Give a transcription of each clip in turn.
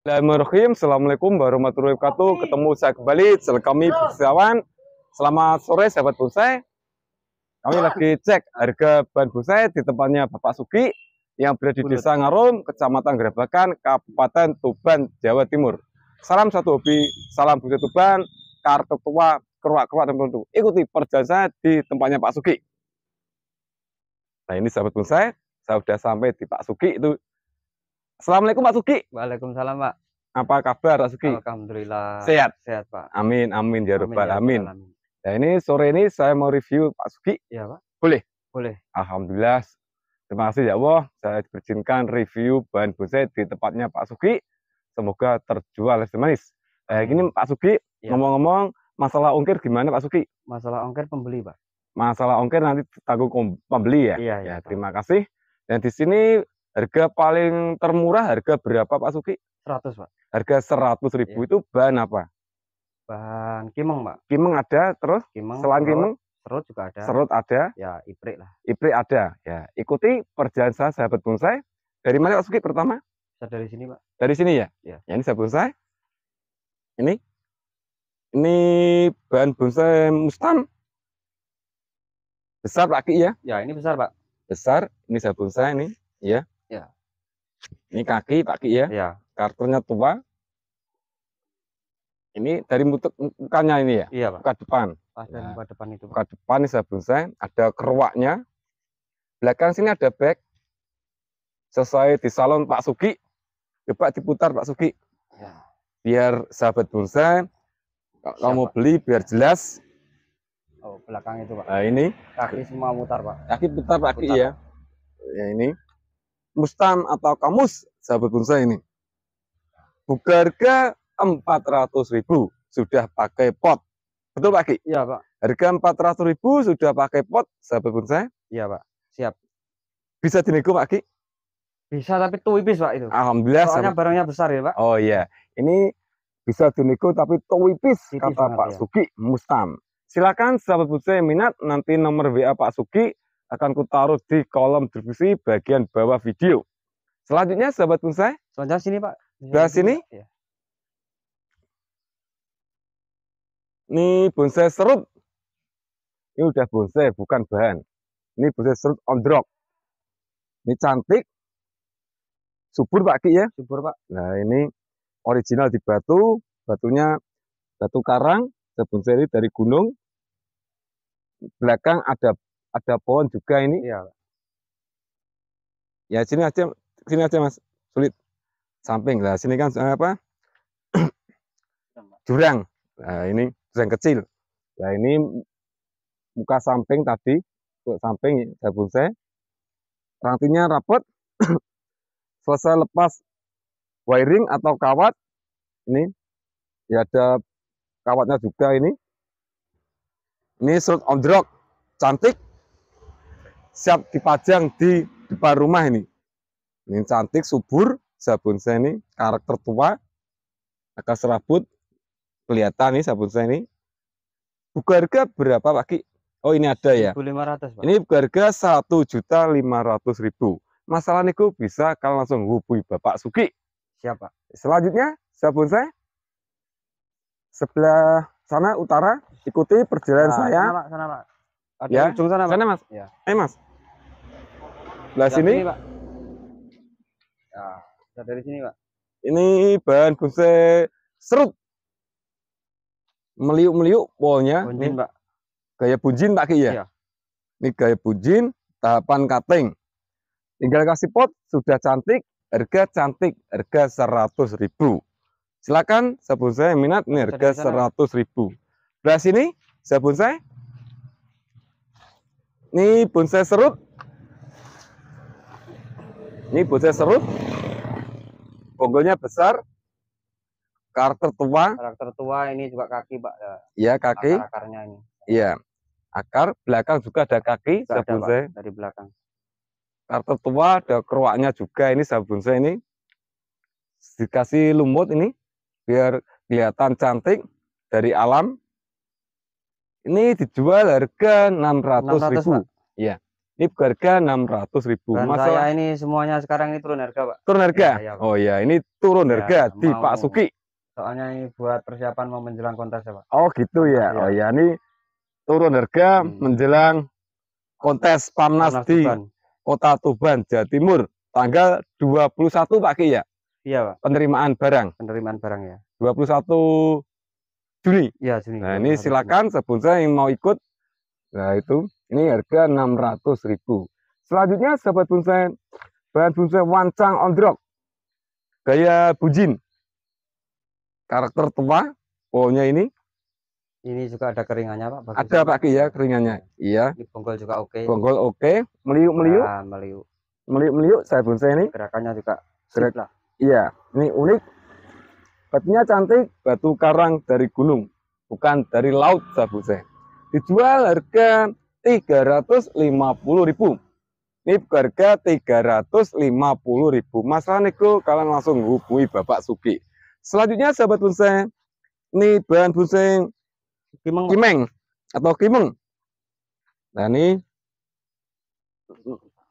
Bismillahirrahmanirrahim. Assalamualaikum warahmatullahi wabarakatuh. Ketemu saya kembali Selamat kami Busawan. Selamat sore sahabat bonsai. Kami lagi cek harga bahan bonsai di tempatnya Bapak Sugi yang berada di Desa Ngarum, Kecamatan Gerabakan, Kabupaten Tuban, Jawa Timur. Salam satu hobi, salam bonsai Tuban, kartu tua, keruak-keruak dan peruntu. Ikuti perjalanan di tempatnya Pak Sugi. Nah ini sahabat bonsai, saya sudah sampai di Pak Sugi itu Assalamualaikum Pak Suki. Waalaikumsalam Pak. Apa kabar Pak Suki? Alhamdulillah. Sehat. Sehat Pak. Amin amin ya robbal amin. Ya, amin. Nah ini sore ini saya mau review Pak Suki. Ya Pak. Boleh. Boleh. Alhamdulillah. Terima kasih ya Allah. Saya dipercinkan review bahan bonsai di tempatnya Pak Suki. Semoga terjual lebih manis. Eh, gini Pak Suki, iya. ngomong-ngomong ya. masalah ongkir gimana Pak Suki? Masalah ongkir pembeli Pak. Masalah ongkir nanti tanggung pembeli ya. Iya. iya ya, ya terima kasih. Dan di sini Harga paling termurah harga berapa Pak Suki? 100 Pak. Harga 100 ribu iya. itu bahan apa? Bahan kimeng Pak. Kimeng ada, terus kimeng, selain serut, kimeng? Serut juga ada. Serut ada. Ya, iprik lah. Iprik ada. Ya, ikuti perjalanan saya sahabat bonsai. Dari mana Pak Suki pertama? dari sini Pak. Dari sini ya? Ya. ya ini sahabat bonsai. Ini? Ini bahan bonsai mustam. Besar Pak Ki ya? Ya, ini besar Pak. Besar. Ini sahabat bonsai ini. Ya. Ini kaki Pak Ki ya. ya. Karakternya tua. Ini dari mutuk mukanya ini ya. Iya, Pak. Muka depan. Ah, Dan nah, ya. muka depan itu. Pak. Muka depan ini saya bonsai, ada keruaknya. Belakang sini ada back. Sesuai di salon Pak Suki. Coba diputar Pak Suki. Ya. Biar sahabat bonsai kalau mau beli biar jelas. Oh, belakang itu, Pak. Nah, ini kaki semua mutar, Pak. Kaki putar, Pak, ya. putar. ya. Ya ini. Mustang atau kamus sahabat bonsai ini. Harga ratus ribu sudah pakai pot. Betul Pak Ki? Iya Pak. Harga ratus ribu sudah pakai pot sahabat bonsai? Iya Pak. Siap. Bisa dinego Pak Ki? Bisa tapi tuipis Pak itu. Alhamdulillah. Soalnya sama... barangnya besar ya Pak. Oh iya. Ini bisa dinego tapi tuipis Tipis kata Pak ya. Suki Mustan. Silakan sahabat bonsai minat nanti nomor WA Pak Suki akan kutaruh di kolom deskripsi bagian bawah video. Selanjutnya, sahabat bonsai. Selanjutnya sini, Pak. Sebelah sini. Iya. Ini bonsai serut. Ini udah bonsai, bukan bahan. Ini bonsai serut on ondrok. Ini cantik. Subur, Pak Ki, ya? Subur, Pak. Nah, ini original di batu. Batunya batu karang. Bonsai ini dari gunung. Belakang ada ada pohon juga ini. Iya. Ya sini aja, sini aja mas, sulit samping lah. Sini kan eh, apa? jurang. Nah ini jurang kecil. Nah ini muka samping tadi, untuk samping saya bonsai. Nantinya rapat. Selesai lepas wiring atau kawat ini, ya ada kawatnya juga ini. Ini short on the cantik siap dipajang di depan rumah ini. Ini cantik, subur, sabun saya ini karakter tua, agak serabut, kelihatan nih sabun saya ini. Buka harga berapa Pak Ki? Oh ini ada ya? 1.500 Pak. Ini buka harga 1.500.000. Masalah niku bisa kalau langsung hubungi Bapak Suki. Siapa? Selanjutnya sabun saya sebelah sana utara ikuti perjalanan nah, saya. Sana, Pak, sana, Pak. Ada ya, ujung sana, Pak. Sana, Mas. Ya. Ayo, eh, Mas. sini. sini, Pak. Ya, bisa dari sini, Pak. Ini bahan bonsai serut. Meliuk-meliuk polnya. Bunjin, Pak. Gaya bunjin, Pak ya? Iya. Ini gaya bunjin, tahapan cutting. Tinggal kasih pot, sudah cantik, harga cantik, harga seratus ribu. Silakan sabun saya minat, ini harga seratus ribu. Beras ini sabun saya ini bonsai serut. Ini bonsai serut. Bonggolnya besar. Karakter tua. Karakter tua ini juga kaki, Pak. Ya, iya, kaki. Akar akarnya ini. Iya. Akar belakang juga ada kaki ada, bonsai. Pak, dari belakang. Karakter tua ada keruaknya juga ini sabun saya ini. Dikasih lumut ini biar kelihatan cantik dari alam ini dijual harga enam ratus ribu. Iya. Ini harga ratus ribu. Dan Masalah saya ini semuanya sekarang ini turun harga, Pak. Turun harga? Ya, ya, Oh ya, ini turun ya, harga mau. Pak Suki. Soalnya ini buat persiapan mau menjelang kontes ya, Pak. Oh gitu ya. ya. Oh ya ini turun harga hmm. menjelang kontes Pamnas, di Tuban. Kota Tuban, Jawa Timur. Tanggal 21 Pak Ki ya? Iya, Pak. Penerimaan barang. Penerimaan barang ya. 21 Juni. Ya, Juni. Nah, ini silakan saya yang mau ikut. Nah, itu ini harga 600.000. Selanjutnya sahabat bonsai, bahan bonsai wancang on drop. Gaya bujin. Karakter tua pohonnya ini. Ini juga ada keringannya, Pak. Bagus ada, Pak, ya, keringannya. Iya. bonggol juga oke. Okay. Bonggol oke, okay. meliuk-meliuk. Nah, meliuk. Meliuk-meliuk ah, saya bonsai ini. Gerakannya juga gerak. Lah. Iya, ini unik Batunya cantik, batu karang dari gunung, bukan dari laut Sabuse. Dijual harga 350.000. Ini harga 350.000. Masalah niku kalian langsung hubungi Bapak Sugi. Selanjutnya sahabat bonsai, ini bahan bonsai kimeng, kimeng atau kimeng. Nah ini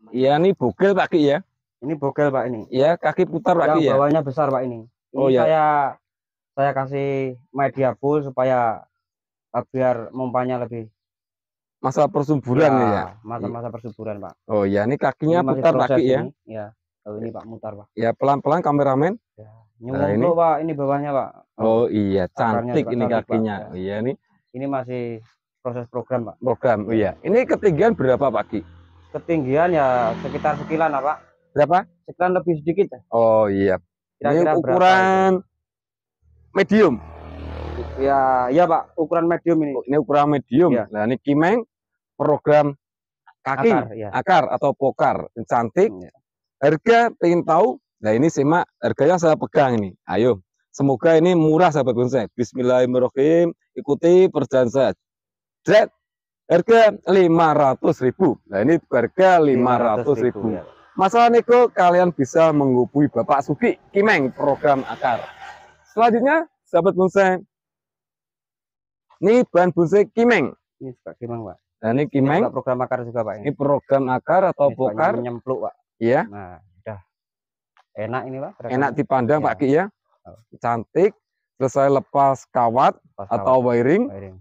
Iya, ini bogel Pak Ki ya. Ini bogel Pak ini. Iya, kaki putar Pak Ki ya. Bawahnya besar Pak ini oh, iya. saya saya kasih media full supaya eh, biar mempanya lebih masalah persuburan ya, ya. masa-masa persuburan pak oh ya ini kakinya ini putar lagi ya ini. Iya, ya oh, ini pak mutar pak ya pelan-pelan kameramen ya. nah, ini pak ini bawahnya pak oh iya cantik ini cantik, kakinya pak. Ya. iya ini ini masih proses program pak program oh, iya ini ketinggian berapa pak Ki ketinggian ya sekitar sekilan pak berapa sekilan lebih sedikit ya? oh iya Kira-kira ukuran berapa? medium. Ya, ya Pak, ukuran medium ini. Ini ukuran medium. Ya. Nah, ini kimeng program kaki akar, ya. akar atau pokar cantik. Ya. Harga pengin tahu? Nah, ini simak harganya saya pegang ini. Ayo. Semoga ini murah sahabat bonsai. Bismillahirrahmanirrahim. Ikuti perjalanan Harga lima ratus ribu. Nah, ini harga 500.000. 500 ribu. Iya. Masalah nego, kalian bisa menghubungi Bapak Suki Kimeng program akar. Selanjutnya, sahabat bonsai, ini bahan bonsai Kimeng. Ini juga Kimeng, Pak. Nah, ini Kimeng. Ini program akar juga, Pak. Ini, program akar atau Bokar. ini Nyempluk, Pak. Iya. Nah, udah. Enak ini, Pak. Program. Enak dipandang, ya. Pak iya. Ki ya. Oh. Cantik. Selesai lepas kawat, lepas atau kawat. wiring. wiring.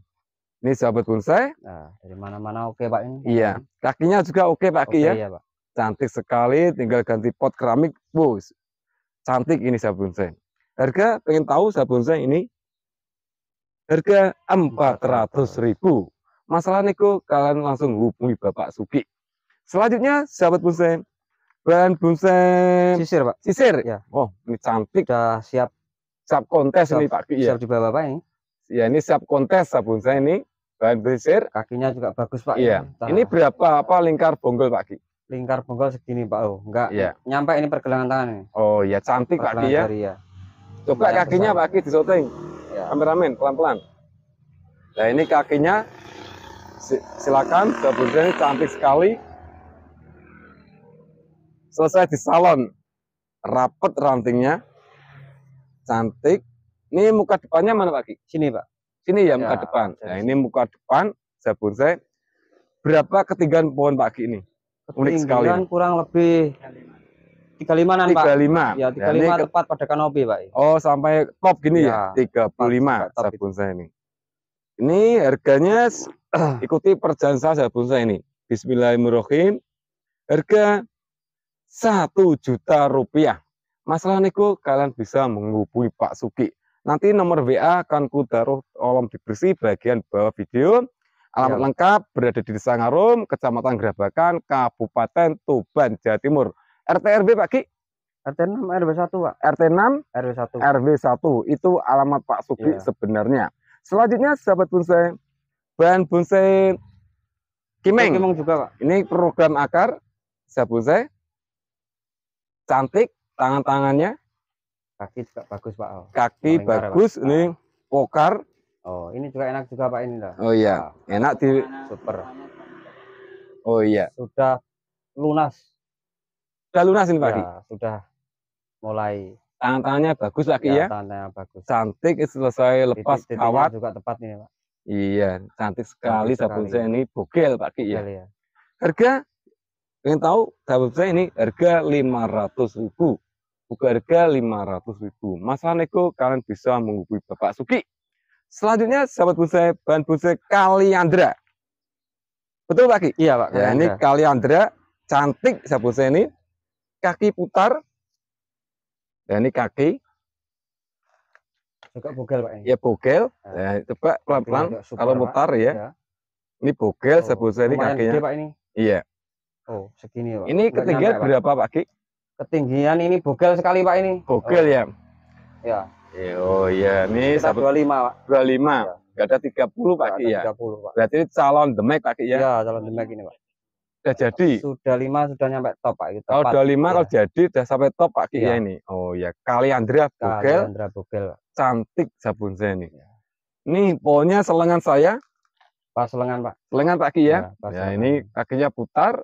Ini sahabat bonsai. Nah, dari mana-mana oke, Pak. Ini. Iya. Kakinya juga oke, Pak Ki oke, ya. Iya, Pak. Cantik sekali, tinggal ganti pot keramik, bos cantik ini sabun saya. Harga, pengen tahu sabun saya ini? Harga ratus ribu. Masalah niku, kalian langsung hubungi Bapak Sugi. Selanjutnya, sahabat bonsai, bahan bonsai sisir Pak. Sisir. Ya. Oh, ini cantik. Sudah siap siap kontes siap, ini Pak. Ya? Siap ya. dibawa Pak ini. Ya, ini siap kontes sabun saya ini bahan sisir. Kakinya juga bagus Pak. Iya. Ya. Ini berapa apa lingkar bonggol Pak Ki? lingkar bonggol segini Pak Oh, enggak ya. nyampe ini pergelangan tangan ini. Oh ya cantik Pak Ki ya. ya. Coba kakinya Pak Ki disoteng Ya. Kameramen pelan-pelan. Nah, ini kakinya silakan ini cantik sekali. Selesai di salon. Rapet rantingnya. Cantik. Ini muka depannya mana Pak Ki? Sini Pak. Sini ya, ya muka depan. Nah, ini muka depan sebetulnya Berapa ketinggian pohon Pak ini? unik sekali. Kan, kurang lebih tiga lima an Pak. lima Ya, 35 nah, lima tepat pada kanopi, Pak. Oh, sampai top gini ya. Iya, tiga puluh lima sabun saya ini. Ini harganya ikuti perjansa sabun saya ini. Bismillahirrahmanirrahim. Harga satu juta rupiah. Masalah niku kalian bisa menghubungi Pak Suki. Nanti nomor WA akan ku taruh kolom dibersih bagian bawah video. Alamat ya. lengkap berada di Desa Ngarum, Kecamatan Grabakan, Kabupaten Tuban, Jawa Timur. RT RW Pak Ki? RT 6 RW 1 Pak. RT 6 RW 1. RW 1 itu alamat Pak Sugi ya. sebenarnya. Selanjutnya sahabat bonsai, bahan bonsai Kimeng. Kimeng juga Pak. Ini program akar sahabat bonsai. Cantik tangan-tangannya. Kaki juga bagus Pak. Kaki Maling bagus, ini pokar Oh, ini juga enak juga Pak ini lah. Oh iya, nah, enak di super. Oh iya. Sudah lunas. Sudah lunas ini Pak. Ya, sudah mulai. Tangan-tangannya bagus lagi ya. ya. Tangannya bagus. Cantik eh, selesai lepas Titik kawat juga tepat nih Pak. Iya, cantik sekali sabun saya ini bogel Pak Ki ya. ya. Harga ingin tahu sabun saya ini harga 500.000. Buka harga 500.000. Masalah nego kalian bisa menghubungi Bapak Suki Selanjutnya sahabat busa bahan busa Kaliandra. Betul Pak Ki? Iya Pak. Ya, ini Kaliandra cantik sahabat busa ini. Kaki putar. Ya ini kaki. Juga bogel Pak. Ya bogel. Ya, ya coba pelan-pelan kalau putar ya. ya. Ini bogel oh, sahabat busa ini kakinya. Gede, Pak, ini. Iya. Oh, segini Pak. Ini ketinggian berapa Pak Ki? Ketinggian ini bogel sekali Pak ini. Bogel oh. ya. Ya. Eh, oh iya, ini satu dua lima Pak. lima Enggak iya. ada tiga puluh Pak iya tiga puluh Pak. Berarti calon demek Pak Iya, ya. Iya, calon demek ini, Pak. Sudah jadi. Sudah lima sudah nyampe top Pak gitu. Kalau dua lima, kalau jadi sudah sampai top Pak ya iya ini. Oh iya, kali Andrea Bugel. Andrea Bugel. Cantik sabun saya ini. Ya. Nih, selengan saya pas lengan Pak. Selengan, Pak ya? Iya, ya. Ya, ya ini kakinya putar.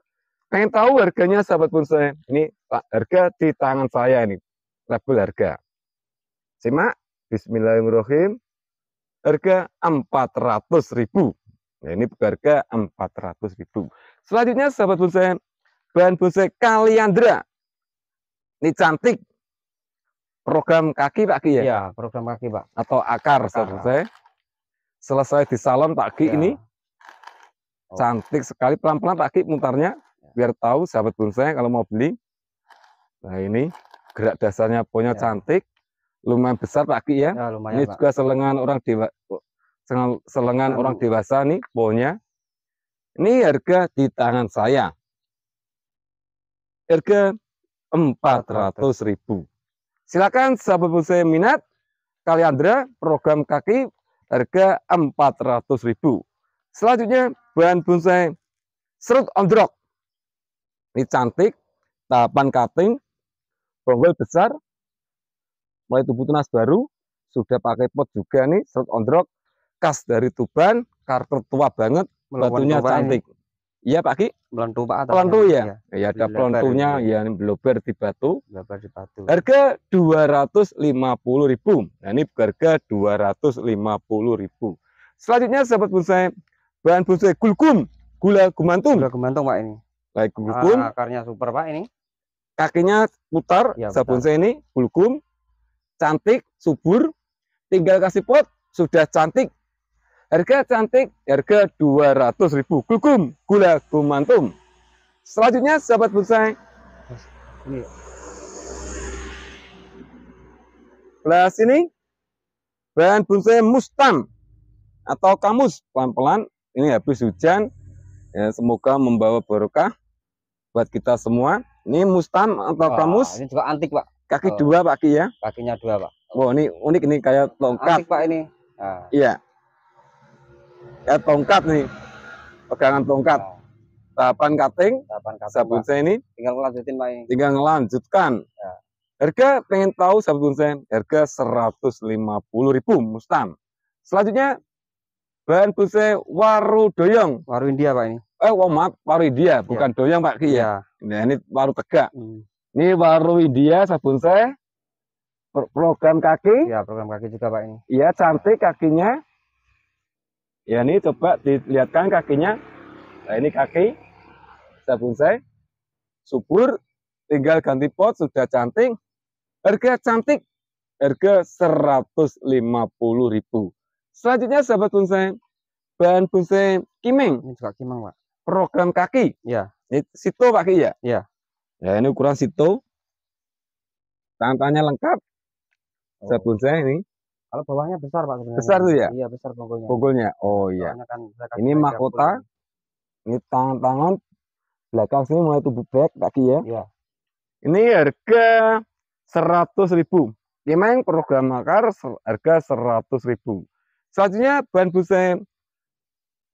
Pengen tahu harganya sahabat pun saya. Ini Pak, harga di tangan saya ini. Label harga. Simak, bismillahirrahmanirrahim. Harga 400.000. Nah, ini harga 400.000. Selanjutnya sahabat bonsai, bahan bonsai Kaliandra. Ini cantik. Program kaki Pak Ki ya? Iya, program kaki Pak. Atau akar, sahabat bonsai. Selesai di salon Pak Ki ya. ini. Oh. Cantik sekali pelan-pelan Pak Ki mutarnya iya. biar tahu sahabat bonsai kalau mau beli. Nah, ini gerak dasarnya punya ya. cantik lumayan besar Pak ya. ya lumayan, ini juga selengan orang dewa selengan Lalu. orang dewasa nih pohonnya. Ini harga di tangan saya. Harga empat ratus ribu Silakan sahabat saya minat Kaliandra program kaki harga empat ratus ribu Selanjutnya bahan bonsai serut ondrok. Ini cantik, tahapan cutting, bonggol besar, mulai tubuh tunas baru sudah pakai pot juga nih serut ondrok khas dari Tuban karakter tua banget batunya cantik Iya Pak Ki. Pelentu Pak atau Pelentu ya. Iya, ya, ada pelantunya ya ini blober di batu. Blober di batu. Harga 250.000. Nah, ini harga ribu Selanjutnya sahabat bonsai, bahan bonsai gulgum, gula gumantung Gula gumantung Pak ini. Baik gulgum. Ah, akarnya super Pak ini. Kakinya putar, ya, sahabat bonsai ini gulgum cantik, subur, tinggal kasih pot, sudah cantik. Harga cantik, harga 200 ribu Gugum, gula gumantum. Selanjutnya, sahabat bonsai. Belah sini, bahan bonsai mustam atau kamus. Pelan-pelan, ini habis hujan. Ya, semoga membawa berkah buat kita semua. Ini mustam atau Wah, kamus. Ini juga antik, Pak. Kaki oh. dua Pak ya? Kakinya dua Pak. oh, ini unik nih kayak tongkat. Asik, Pak ini. ah. Iya. Kayak tongkat nih. Pegangan tongkat. ah. Tahapan cutting, tahapan cutting sabun saya ini tinggal lanjutin Pak. Ini. Tinggal ngelanjutkan. Ya. Harga pengen tahu sabun saya, harga seratus lima puluh ribu Mustang. Selanjutnya bahan busa e, waru doyong waru India pak ini eh oh maaf waru India iya. bukan ya. doyong pak Kia. ya. ya ini waru tegak hmm. Ini baru India sabun saya. Program kaki. Ya, program kaki juga Pak ini. Iya, cantik kakinya. Ya, ini coba dilihatkan kakinya. Nah, ini kaki sabun saya. Subur, tinggal ganti pot, sudah cantik. Harga cantik, harga 150.000. Selanjutnya sahabat bonsai, bahan bonsai kimeng. Ini juga kimeng, Pak. Program kaki. Ya. Situ Pak Ki ya? Ya Ya, ini ukuran situ. Tantanya lengkap. Oh. Set bonsai ini. Kalau bawahnya besar Pak sebenarnya. Besar tuh ya? Iya, besar bonggolnya. Bonggolnya. Oh iya. Kan ini mahkota. Ini tangan-tangan belakang sini mulai tubuh back kaki ya. Iya. Ini harga seratus ribu. main program makar harga seratus ribu. Selanjutnya bahan busen,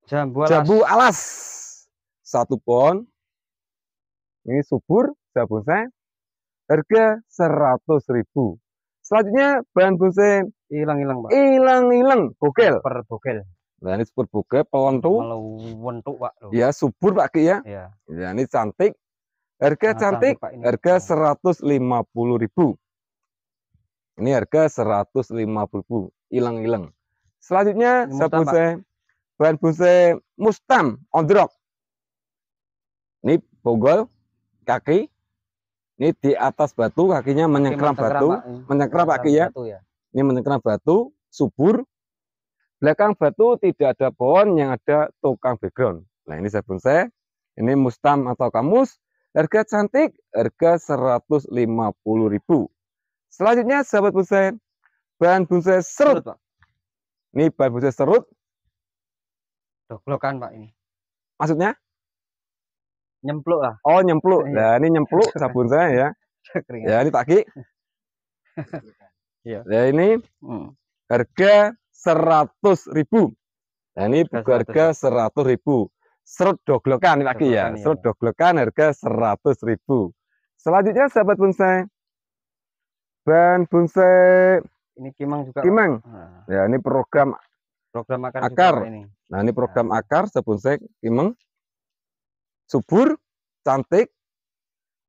jambu alas. Jambu alas. Satu pon ini subur saya bonsai harga seratus ribu. Selanjutnya bahan bonsai hilang-hilang, Pak. Hilang-hilang, bokel. Per bokel. Nah, ini subur bogel pelentu. Melentu, Pak. Loh. Ya, subur, Pak Ki ya. Iya. Ya, ini cantik. Harga nah, cantik, cantik Pak, ini. harga ribu. Ini harga seratus puluh ribu, hilang-hilang. Selanjutnya, saya bonsai, bahan bonsai mustam, ondrok. Ini bogol, kaki ini di atas batu kakinya menyengkram batu menyengkram, pak ya. Ya. ya ini menyengkram batu subur belakang batu tidak ada pohon yang ada tukang background nah ini saya bonsai ini mustam atau kamus harga cantik harga 150.000 selanjutnya sahabat bonsai bahan bonsai serut Pak. ini bahan bonsai serut Doglokan Pak ini maksudnya nyempluk lah oh nyempluk nah ini nyempluk sabun saya ya ya ini Pak Ki ya ini harga seratus ribu nah ini harga seratus ribu serut doglokan ini lagi ya iya. serut doglokan harga seratus ribu selanjutnya sahabat bonsai ban bonsai ini Kimang juga Kimang ah. ya ini program program akar akar nah ini program ya. akar akar sebonsai Kimang subur, cantik.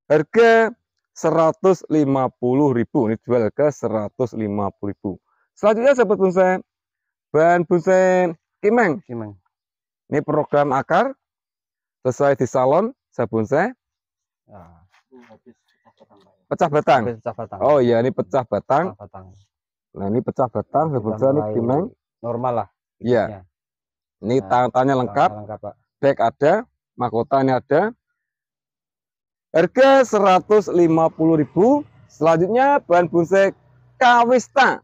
Harga 150.000, ini jual ke 150.000. Selanjutnya sahabat bonsai, bahan bonsai kimeng. Kimeng. Ini program akar sesuai di salon sahabat bonsai. Ya. pecah batang. Pecah batang. Oh iya, ini pecah batang. Pecah batang. Nah, ini pecah batang sahabat bonsai ini kimeng normal lah. Iya. Ini nah, tangannya lengkap. lengkap Back ada, mahkota ini ada. Harga 150.000. Selanjutnya bahan bonsai kawista.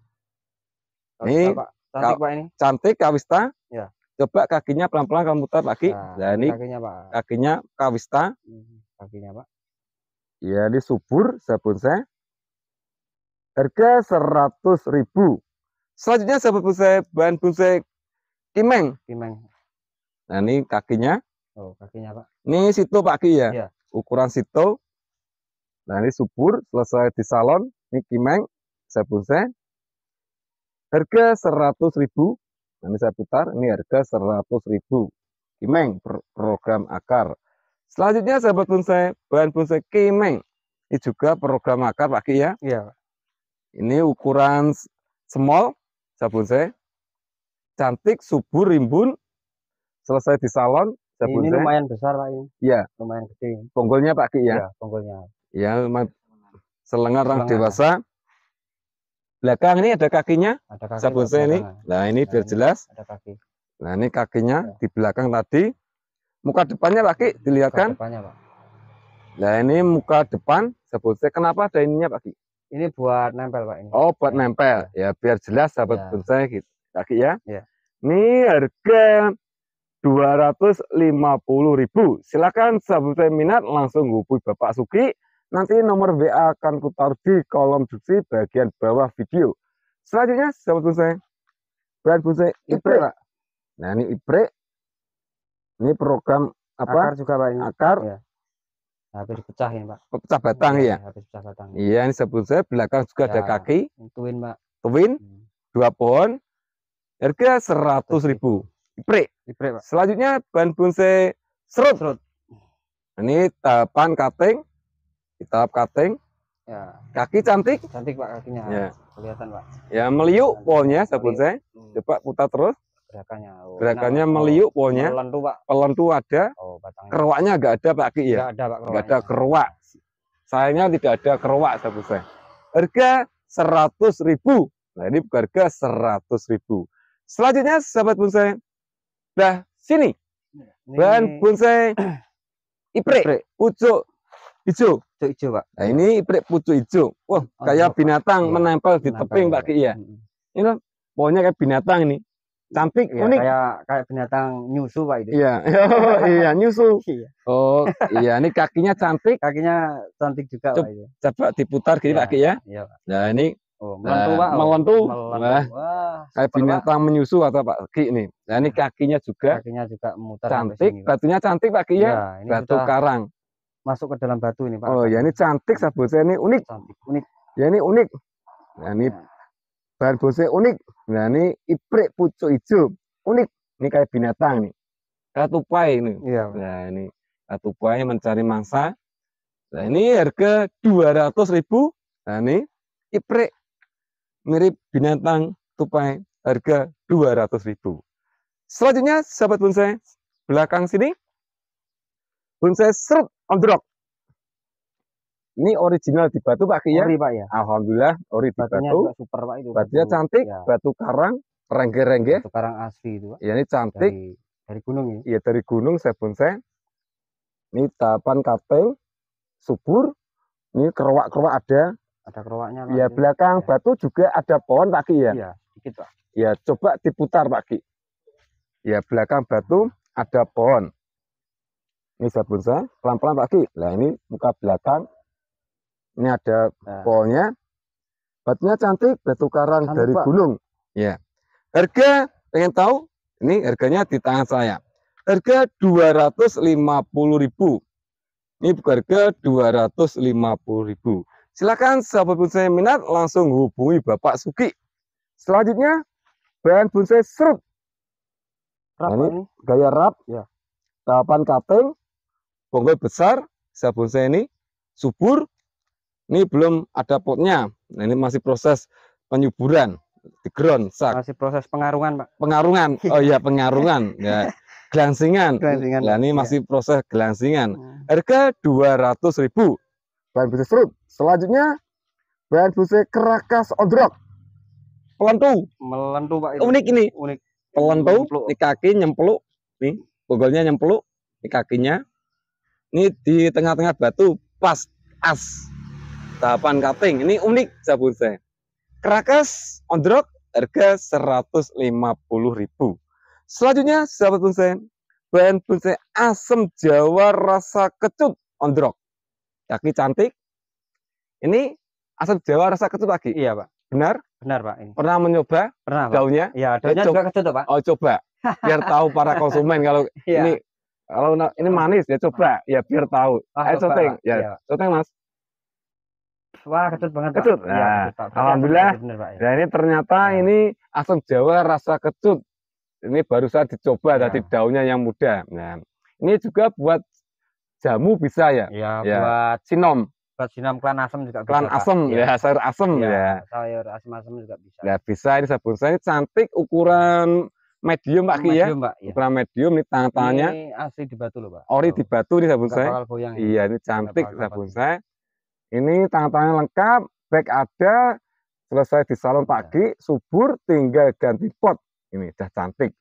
Ini cantik, Pak, ini. cantik kawista. Ya. Coba kakinya pelan-pelan kamu putar lagi. Nah, nah ini kakinya, Pak. Kakinya kawista. Hmm, kakinya, Pak. Ya, ini subur sabun saya. Harga 100.000. Selanjutnya sahabat bonsai bahan bonsai kimeng. Kimeng. Nah, ini kakinya. Oh, kakinya Pak. Ini situ Pak Ki ya. Iya. Ukuran situ. Nah, ini subur selesai di salon, ini kimeng, saya bonsai. Harga 100.000. Nah, ini saya putar, ini harga 100.000. Kimeng program akar. Selanjutnya sahabat bonsai, bahan bonsai kimeng. Ini juga program akar Pak Ki ya. Iya. Ini ukuran small, saya bonsai. Cantik, subur, rimbun. Selesai di salon, Sabun ini lumayan besar Pak ini. Iya. Lumayan gede. Punggulnya Pak Ki ya. Iya, Ya Ya, selengar orang dewasa. Belakang ini ada kakinya. Ada kaki. Sabun ini. Nah, ini biar ini jelas. Ada kaki. Nah, ini kakinya ya. di belakang tadi. Muka depannya Pak Ki dilihatkan. Muka depannya, Pak. Nah, ini muka depan sabun saya. Kenapa ada ininya Pak Ki? Ini buat nempel Pak ini. Oh, buat nempel. Ya, ya biar jelas sabun ya. saya gitu. Kaki ya. Iya. Ini harga 250 250000 Silakan sahabat minat langsung hubungi Bapak Suki. Nanti nomor WA akan kutar di kolom deskripsi bagian bawah video. Selanjutnya sahabat saya Bahan bonsai Ipre, Pak. Nah, ini Ipre. Ini program apa? Akar juga, Pak. Ini. Akar. Ya. Habis pecah ya, Pak. Pecah batang ya. Habis pecah batang. Iya, ini sahabat saya belakang juga ya. ada kaki. Twin Pak. Twin. Hmm. Dua pohon. Harga seratus ribu ipre. Ipre, Pak. Selanjutnya bahan bonsai serut. serut. Ini tahapan cutting, di tahap cutting. Ya. Kaki cantik. Cantik Pak kakinya. Ya. Kelihatan Pak. Ya meliuk pohonnya sabun saya. Hmm. Coba putar terus. Gerakannya. Oh, Gerakannya enak, meliuk pohonnya. Pelentu Pak. Pelentu ada. Oh, batangnya. Keruaknya enggak ada Pak Ki ya. Enggak ada Pak. Enggak ada keruak. Sayangnya tidak ada keruak sabun saya. Harga seratus ribu. Nah ini harga seratus ribu. Selanjutnya sahabat bonsai Nah, sini. Bahan bonsai iprek pucuk hijau. Pucuk hijau, Pak. Nah, ini iprek pucuk hijau. Wah, oh, kayak binatang iya, menempel di teping, Pak Iya. Ya. Ini loh, kan pokoknya kayak binatang ini. Cantik, ya, unik. Kayak kayak binatang nyusu, Pak Ini. Iya. Oh, iya, nyusu. Iya. Oh, iya, ini kakinya cantik. Kakinya cantik juga, Coba, Pak. Coba diputar gini, ya, Pak iya. ya. Iya, Pak. Nah, ini Oh, nah, mawon nah, kayak binatang menyusu atau Pak Ki nih. Nah, ini iya. kakinya juga. Kakinya juga muter. Cantik, sini, batunya cantik Pak Ki ya. ya batu karang. Masuk ke dalam batu ini Pak. Oh, ya ini cantik sabut saya ini unik. Cantik, unik. Ya ini unik. Nah, ini ya. bahan bonsai unik. Nah, ini iprek pucuk hijau. Unik. Ini kayak binatang nih. Katupai ini. Iya. Nah, ini katupai mencari mangsa. Nah, ini harga dua ratus ribu. Nah, ini iprek mirip binatang tupai harga 200.000. Selanjutnya, sahabat bonsai, belakang sini bonsai serut on the rock. Ini original di batu Pak Kia. Ya? Ori, Pak ya. Alhamdulillah ori di Batunya batu. super Pak itu. Batunya batu, cantik, ya. batu karang, rengge-rengge. Batu karang asli itu Pak. Ya ini cantik. Dari, dari gunung ya. Iya dari gunung saya bonsai. Ini tahapan kapel subur. Ini kerowak kerowak ada, ada keruaknya. ya lagi. belakang ya. batu juga ada pohon Pak Ki ya. Iya sedikit Pak. Ya coba diputar Pak Ki. Ya belakang batu ada pohon. Ini saya berusaha pelan-pelan Pak Ki. Nah ini muka belakang. Ini ada nah. pohonnya. Batunya cantik, batu karang cantik, dari Pak. gunung. Ya. Harga pengen tahu? Ini harganya di tangan saya. Harga 250.000. Ini harga 250.000 silahkan sahabat bonsai yang minat langsung hubungi Bapak Suki. Selanjutnya bahan bonsai serut. nah, ini gaya rap ya. Tahapan kaping, bonggol besar, sahabat bonsai ini subur. Ini belum ada potnya. Nah, ini masih proses penyuburan di ground sak. Masih proses pengarungan, Pak. Pengarungan. Oh iya, pengarungan ya. glansingan Gelansingan. Nah, ini iya. masih ya. proses glansingan hmm. Harga dua ratus ribu bahan busi serut. Selanjutnya bahan busi kerakas odrok. Pelentu. Melentu Pak. Itu. Unik ini. Unik. Pelentu, di kaki nyempluk. Nih, bogolnya nyempluk di kakinya. Ini di tengah-tengah batu pas as. Tahapan cutting. Ini unik sabun saya. Kerakas ondrok harga 150.000. Selanjutnya sahabat bonsai, bahan bonsai asam Jawa rasa kecut ondrok kaki cantik. Ini asam Jawa rasa kecut lagi. Iya, Pak. Benar? Benar, Pak. Ini. Iya. Pernah mencoba? Pernah, Daunnya? Iya, eh, daunnya juga kecut, Pak. Oh, coba. Biar tahu para konsumen kalau iya. ini kalau ini manis ya coba ya biar tahu. Ah, Ayo coba, ya. Iya. Coteng, Mas. Wah, kecut banget, Pak. Iya, nah, ya, kecut, alhamdulillah. Benar, Pak, ya. Nah, ini ternyata nah. ini asam Jawa rasa kecut. Ini baru saya dicoba nah. tadi daunnya yang muda. Nah, ini juga buat jamu bisa ya. Iya, ya. buat sinom. Buat sinom klan asem juga klan bisa. Klan asem ya. ya, sayur asem ya. ya. Sayur asem-asem juga bisa. Ya, bisa ini sabun saya ini cantik ukuran medium Pak Ki ya. Mbak, ya. Ukuran medium nih tangan tangannya. Ini asli di batu loh Pak. Ori di batu nih sabun saya. Ya. iya, ini cantik sabun saya. Ini tangan tangannya lengkap, back ada, selesai di salon pagi, ya. subur tinggal ganti pot. Ini udah cantik.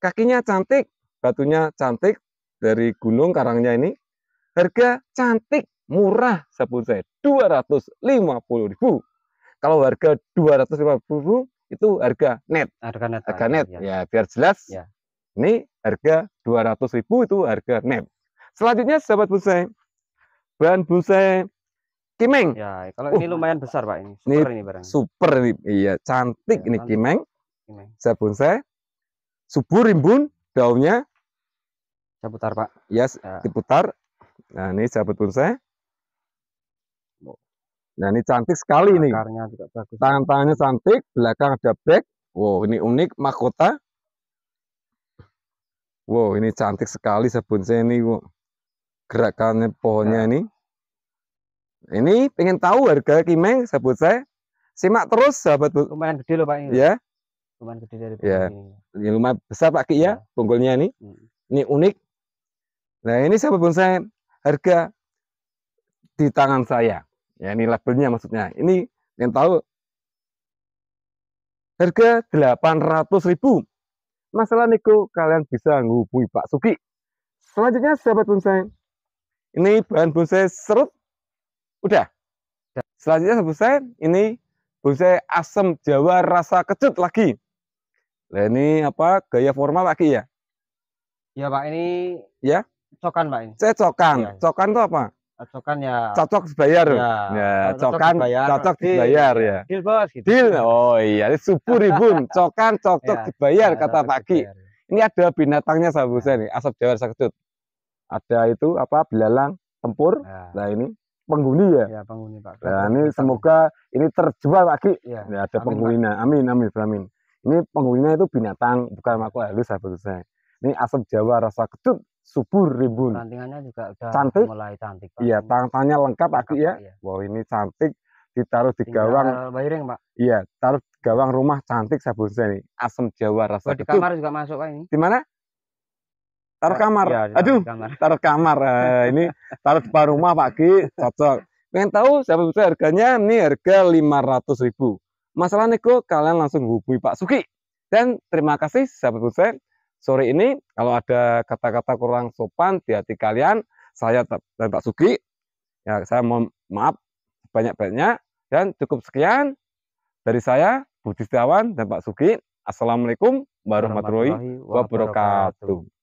Kakinya cantik, batunya cantik dari gunung karangnya ini Harga cantik, murah, sebut saya 250.000. Kalau harga 250.000 itu harga net. Harga net. Harga net. Ya, ya biar jelas. Ya. Ini harga 200.000 itu harga net. Selanjutnya sahabat bonsai. Bahan bonsai kimeng. Ya, kalau uh, ini lumayan besar, Pak ini. Super ini, ini barang. Super ini. Iya, cantik ya, ini kimeng. saya Sabun saya. Subur rimbun daunnya diputar, Pak. Yes, ya, diputar. Nah, ini sahabat bonsai. Nah, ini cantik sekali ini. tangannya cantik, belakang ada back. Wow, ini unik mahkota. Wow, ini cantik sekali sahabat bonsai ini. Wow. Gerakannya pohonnya nah. ini. Ini pengen tahu harga kimeng sahabat bonsai? Simak terus sahabat bonsai. Lumayan gede loh Pak ini. Ya. Lumayan gede dari ya. ini. Lumayan besar Pak Ki ya, ya. bonggolnya ini. Hmm. Ini unik. Nah, ini sahabat bonsai harga di tangan saya. Ya, ini labelnya maksudnya. Ini yang tahu harga 800.000. Masalah niku kalian bisa menghubungi Pak Suki. Selanjutnya sahabat bonsai. Ini bahan bonsai serut. Udah. Selanjutnya sahabat bonsai ini bonsai asem Jawa rasa kecut lagi. Nah, ini apa gaya formal lagi ya? Ya Pak, ini ya cokan Pak ini. Saya cokan. Iya, iya. Cokan itu apa? Eh, cokan ya. Cocok dibayar, iya. Ya, ya cokan cocok dibayar iya. ya. Deal Bos gitu. Deal. Oh iya, subuh ribun, cokan cocok dibayar kata Pak Ki. Ini ada binatangnya sahabat ya. saya nih, asap jawa sakut. Ada itu apa? Belalang, tempur. Ya. Nah ini penghuni ya. Ya penghuni Pak. Nah, ini semoga ini terjual Pak Ki. Ya, ya ada penghuninya. Amin amin amin. Ini penghuninya itu binatang bukan makhluk halus sahabat saya. Ini asap Jawa rasa ketut subur ribun. Rantingannya juga udah cantik. mulai cantik. Iya, tantanya lengkap, lengkap aku ya. Iya. Wow, ini cantik ditaruh di Tinggal gawang. Pak. Iya, taruh di gawang rumah cantik sabun saya ini. Asem Jawa rasa. Oh, di kamar juga masuk, Pak ini. Di mana? Taruh kamar. Ya, Aduh, kamar. taruh kamar. uh, ini taruh di rumah, Pak Ki, cocok. Pengen tahu siapa saya harganya? Ini harga 500.000. Masalah nego, kalian langsung hubungi Pak Suki. Dan terima kasih sahabat saya sore ini kalau ada kata-kata kurang sopan di hati kalian, saya dan Pak Sugi, ya saya mohon maaf banyak-banyak dan cukup sekian dari saya Budi Setiawan dan Pak Sugi. Assalamualaikum warahmatullahi wabarakatuh.